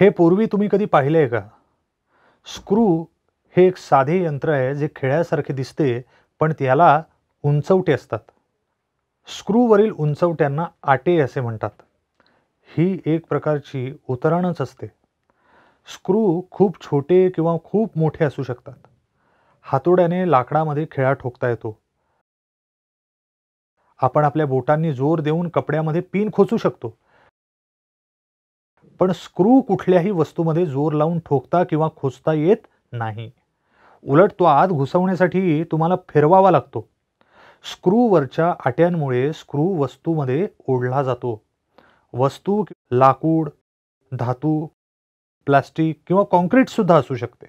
हे पूर्वी तुम्ही कधी पाहिले आहे का स्क्रू हे एक साधे यंत्र आहे जे खेळ्यासारखे दिसते पण त्याला उंचवटे असतात स्क्रूवरील उंचवट्यांना आटे असे म्हणतात ही एक प्रकारची उतरणच असते स्क्रू खूप छोटे किंवा खूप मोठे असू शकतात हातोड्याने लाकडामध्ये खेळा ठोकता येतो आपण आपल्या बोटांनी जोर देऊन कपड्यामध्ये पिन खोचू शकतो पण स्क्रू कुठल्याही वस्तूमध्ये जोर लावून ठोकता किंवा खोचता येत नाही उलट तो आत घुसवण्यासाठी तुम्हाला फिरवावा लागतो स्क्रूवरच्या आट्यांमुळे स्क्रू वस्तूमध्ये ओढला जातो वस्तू लाकूड धातू प्लास्टिक किंवा सुद्धा असू शकते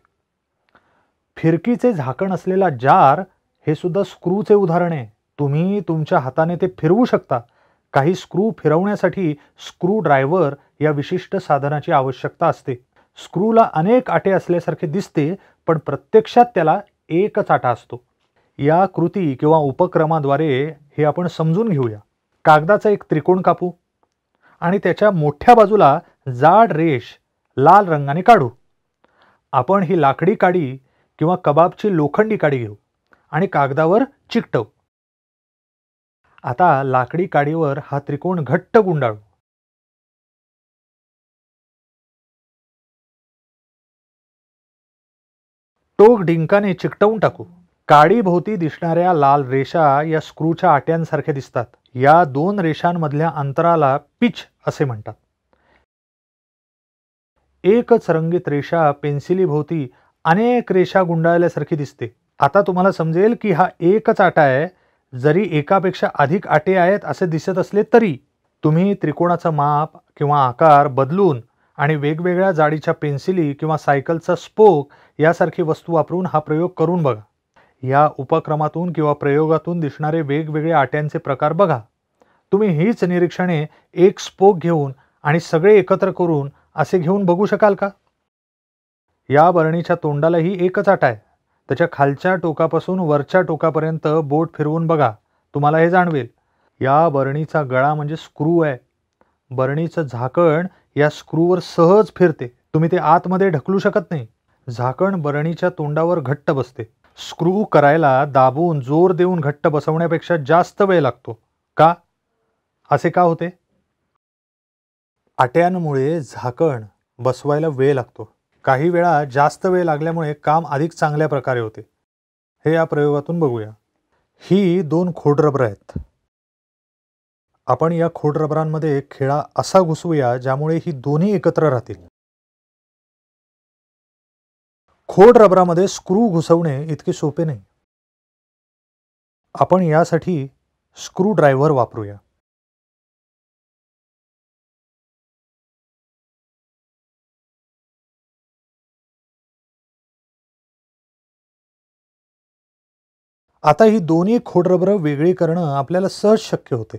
फिरकीचे झाकण असलेला जार हे सुद्धा स्क्रूचे उदाहरण आहे तुम्ही तुमच्या हाताने ते फिरवू शकता काही स्क्रू फिरवण्यासाठी स्क्रू ड्रायव्हर या विशिष्ट साधनाची आवश्यकता असते स्क्रूला अनेक आटे असल्यासारखे दिसते पण प्रत्यक्षात त्याला एकच आटा असतो या कृती किंवा उपक्रमाद्वारे हे आपण समजून घेऊया कागदाचा एक त्रिकोण कापू आणि त्याच्या मोठ्या बाजूला जाड रेष लाल रंगाने काढू आपण ही लाकडी काडी किंवा कबाबची लोखंडी काडी घेऊ आणि कागदावर चिकटव आता लाकडी काडीवर हा त्रिकोण घट्ट गुंडाळू टोक ढिंकाने चिकटवून टाकू काळीभोवती दिसणाऱ्या लाल रेषा या स्क्रूच्या आट्यांसारख्या दिसतात या दोन रेषांमधल्या अंतराला पिच असे म्हणतात एकच रंगीत रेषा पेन्सिलीभोवती अनेक रेषा गुंडाळल्यासारखी दिसते आता तुम्हाला समजेल की हा एकच आटा आहे जरी एकापेक्षा अधिक आटे आहेत असे दिसत असले तरी तुम्ही त्रिकोणाचं माप किंवा आकार बदलून आणि वेगवेगळ्या जाडीच्या पेन्सिली किंवा सायकलचा स्पोक यासारखी वस्तू वापरून हा प्रयोग करून बघा या उपक्रमातून किंवा प्रयोगातून दिसणारे वेगवेगळे आट्यांचे प्रकार बघा तुम्ही हीच निरीक्षणे एक स्पोक घेऊन आणि सगळे एकत्र करून असे घेऊन बघू शकाल का या बरणीच्या तोंडालाही एकच आटा आहे त्याच्या खालच्या टोकापासून वरच्या टोकापर्यंत बोट फिरवून बघा तुम्हाला हे जाणवेल या बरणीचा गळा म्हणजे स्क्रू आहे बरणीचं झाकण या स्क्रूवर सहज फिरते तुम्ही ते आतमध्ये ढकलू शकत नाही झाकण बरणीच्या तोंडावर घट्ट बसते स्क्रू करायला दाबून जोर देऊन घट्ट बसवण्यापेक्षा जास्त वेळ लागतो का असे का होते आट्यांमुळे झाकण बसवायला वेळ लागतो काही वेळा जास्त वेळ लागल्यामुळे काम अधिक चांगल्या प्रकारे होते हे या प्रयोगातून बघूया ही दोन खोडरबर आहेत आपण या खोड रबरांमध्ये खेळा असा घुसवूया ज्यामुळे ही दोन्ही एकत्र राहतील खोड रबरामध्ये स्क्रू घुसवणे इतके सोपे नाही आपण यासाठी स्क्रू ड्रायव्हर वापरूया आता ही दोन्ही रबर वेगळी करणं आपल्याला सहज शक्य होते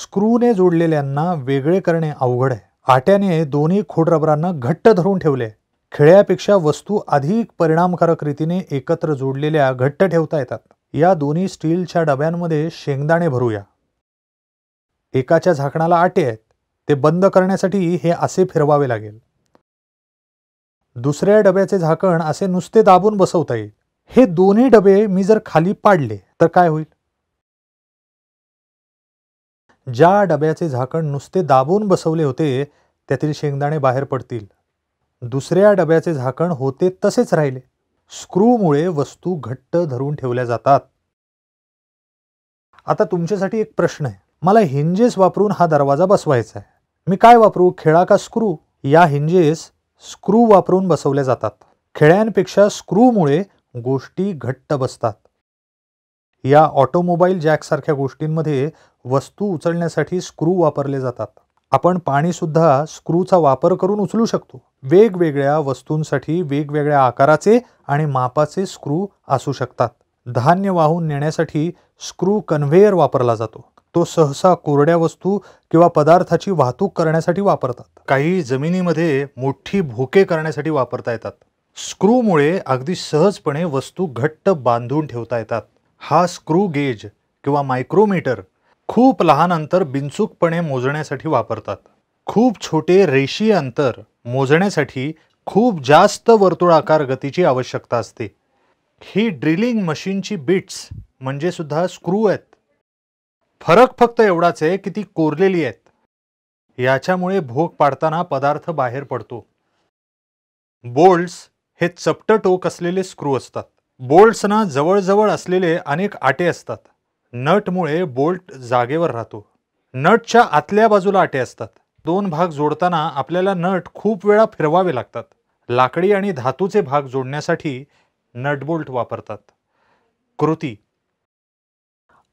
स्क्रूने जोडलेल्यांना वेगळे करणे अवघड आहे आट्याने दोन्ही खोडरबरांना घट्ट धरून ठेवले खेळ्यापेक्षा वस्तू अधिक परिणामकारक रीतीने एकत्र जोडलेल्या घट्ट ठेवता येतात या दोन्ही स्टीलच्या डब्यांमध्ये शेंगदाणे भरूया एकाच्या झाकणाला आटे आहेत ते बंद करण्यासाठी हे असे फिरवावे लागेल दुसऱ्या डब्याचे झाकण असे नुसते दाबून बसवता येईल हे दोन्ही डबे मी जर खाली पाडले तर काय होईल ज्या डब्याचे झाकण नुसते दाबून बसवले होते त्यातील शेंगदाणे बाहेर पडतील दुसऱ्या डब्याचे झाकण होते तसेच राहिले स्क्रूमुळे वस्तू घट्ट धरून ठेवल्या जातात आता तुमच्यासाठी एक प्रश्न आहे मला हिंजेस वापरून हा दरवाजा बसवायचा आहे मी काय वापरू खेळा का स्क्रू या हिंजेस स्क्रू वापरून बसवल्या जातात खेळ्यांपेक्षा स्क्रूमुळे गोष्टी घट्ट बसतात या ऑटोमोबाईल जॅकसारख्या गोष्टींमध्ये वस्तू उचलण्यासाठी स्क्रू वापरले जातात आपण पाणीसुद्धा स्क्रूचा वापर करून उचलू शकतो वेगवेगळ्या वस्तूंसाठी वेगवेगळ्या आकाराचे आणि मापाचे स्क्रू असू शकतात धान्य वाहून नेण्यासाठी स्क्रू कन्व्हेयर वापरला जातो तो सहसा कोरड्या वस्तू किंवा पदार्थाची वाहतूक करण्यासाठी वापरतात काही जमिनीमध्ये मोठी भोके करण्यासाठी वापरता येतात स्क्रूमुळे अगदी सहजपणे वस्तू घट्ट बांधून ठेवता येतात हा स्क्रू गेज किंवा मायक्रोमीटर खूप लहान अंतर बिनचूकपणे मोजण्यासाठी वापरतात खूप छोटे रेषीय अंतर मोजण्यासाठी खूप जास्त वर्तुळाकार गतीची आवश्यकता असते ही ड्रिलिंग मशीनची बिट्स म्हणजे सुद्धा स्क्रू आहेत फरक फक्त एवढाच आहे की ती कोरलेली आहेत याच्यामुळे भोग पाडताना पदार्थ बाहेर पडतो बोल्ट्स हे चपट टोक असलेले स्क्रू असतात बोल्ट्सना जवळजवळ असलेले अनेक आटे असतात नटमुळे बोल्ट जागेवर राहतो नटच्या आतल्या बाजूला आटे असतात दोन भाग जोडताना आपल्याला नट खूप वेळा फिरवावे लागतात लाकडी आणि धातूचे भाग जोडण्यासाठी नटबोल्ट वापरतात कृती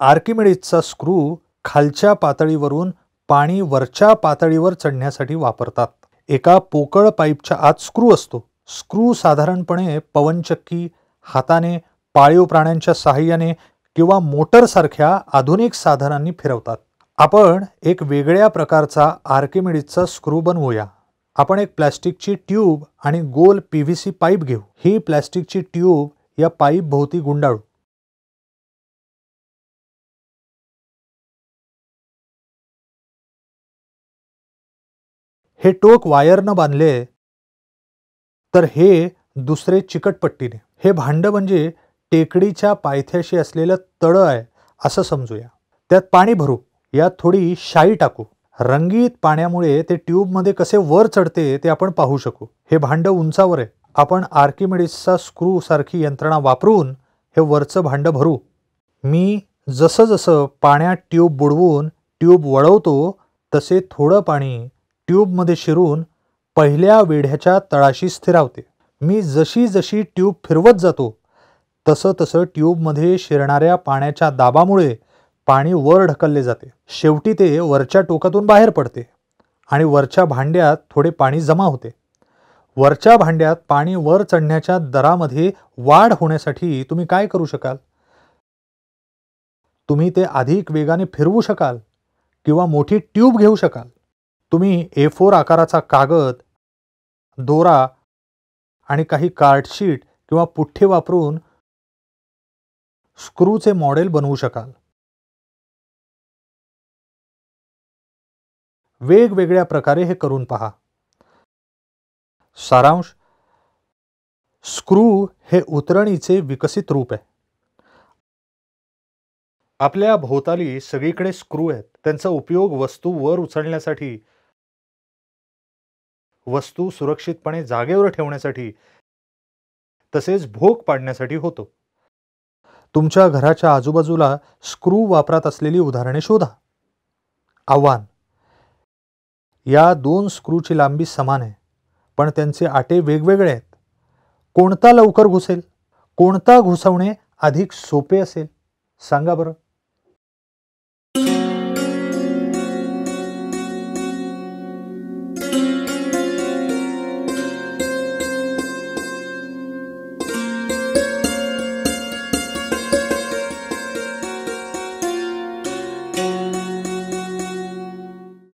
आर्किमिडीजचा स्क्रू खालच्या पातळीवरून पाणी वरच्या पातळीवर चढण्यासाठी वापरतात एका पोकळ पाईपच्या आत स्क्रू असतो स्क्रू साधारणपणे पवनचक्की हाताने पाळीव प्राण्यांच्या सहाय्याने किंवा मोटरसारख्या आधुनिक साधनांनी फिरवतात आपण एक वेगळ्या प्रकारचा आर्किमिडीजचा स्क्रू बनवूया आपण एक प्लॅस्टिकची ट्यूब आणि गोल पी व्ही सी पाईप घेऊ ही प्लॅस्टिकची ट्यूब या पाईप भोवती गुंडाळू हे टोक वायरनं बांधले तर हे दुसरे चिकटपट्टीने हे भांड म्हणजे टेकडीच्या पायथ्याशी असलेलं तळं आहे असं समजूया त्यात पाणी भरू यात थोडी शाई टाकू रंगीत पाण्यामुळे ते ट्यूबमध्ये कसे वर चढते ते आपण पाहू शकू हे भांडं उंचावर आहे आपण आर्किमेडिसचा स्क्रू सारखी यंत्रणा वापरून हे वरचं भांडं भरू मी जसं जसं पाण्यात ट्यूब बुडवून ट्यूब वळवतो तसे थोडं पाणी ट्यूबमध्ये शिरून पहिल्या वेढ्याच्या तळाशी स्थिरावते मी जशी जशी ट्यूब फिरवत जातो तसं तसं ट्यूबमध्ये शिरणाऱ्या पाण्याच्या दाबामुळे पाणी वर ढकलले जाते शेवटी ते वरच्या टोकातून बाहेर पडते आणि वरच्या भांड्यात थोडे पाणी जमा होते वरच्या भांड्यात पाणी वर चढण्याच्या दरामध्ये वाढ होण्यासाठी तुम्ही काय करू शकाल तुम्ही ते अधिक वेगाने फिरवू शकाल किंवा मोठी ट्यूब घेऊ शकाल तुम्ही ए फोर आकाराचा कागद दोरा आणि काही कार्डशीट किंवा पुठ्ठे वापरून स्क्रूचे मॉडेल बनवू शकाल वेगवेगळ्या प्रकारे हे करून पहा सारांश स्क्रू हे उतरणीचे विकसित रूप आहे आपल्या भोवताली सगळीकडे स्क्रू आहेत त्यांचा उपयोग वस्तू वर उचलण्यासाठी वस्तू सुरक्षितपणे जागेवर ठेवण्यासाठी तसेच भोग पाडण्यासाठी होतो तुमच्या घराच्या आजूबाजूला स्क्रू वापरात असलेली उदाहरणे शोधा आव्हान या दोन स्क्रूची लांबी समान आहे पण त्यांचे आटे वेगवेगळे आहेत कोणता लवकर घुसेल कोणता घुसवणे अधिक सोपे असेल सांगा बरं